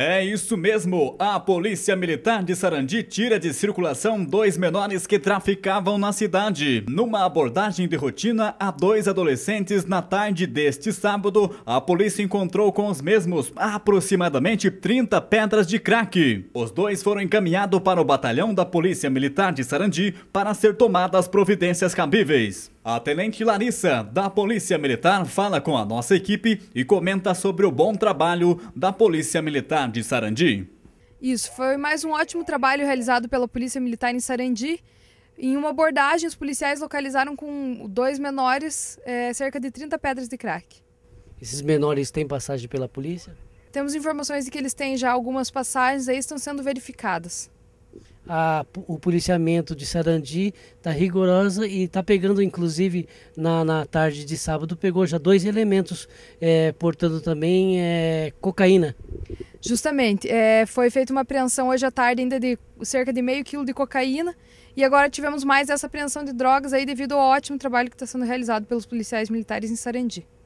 É isso mesmo! A Polícia Militar de Sarandi tira de circulação dois menores que traficavam na cidade. Numa abordagem de rotina a dois adolescentes na tarde deste sábado, a polícia encontrou com os mesmos aproximadamente 30 pedras de crack. Os dois foram encaminhados para o batalhão da Polícia Militar de Sarandi para ser tomadas providências cabíveis. A Tenente Larissa, da Polícia Militar, fala com a nossa equipe e comenta sobre o bom trabalho da Polícia Militar de Sarandi. Isso, foi mais um ótimo trabalho realizado pela Polícia Militar em Sarandi. Em uma abordagem, os policiais localizaram com dois menores é, cerca de 30 pedras de crack. Esses menores têm passagem pela polícia? Temos informações de que eles têm já algumas passagens aí estão sendo verificadas a, o policiamento de Sarandi está rigorosa e está pegando, inclusive, na, na tarde de sábado, pegou já dois elementos é, portando também é, cocaína. Justamente, é, foi feita uma apreensão hoje à tarde ainda de cerca de meio quilo de cocaína e agora tivemos mais essa apreensão de drogas aí devido ao ótimo trabalho que está sendo realizado pelos policiais militares em Sarandi.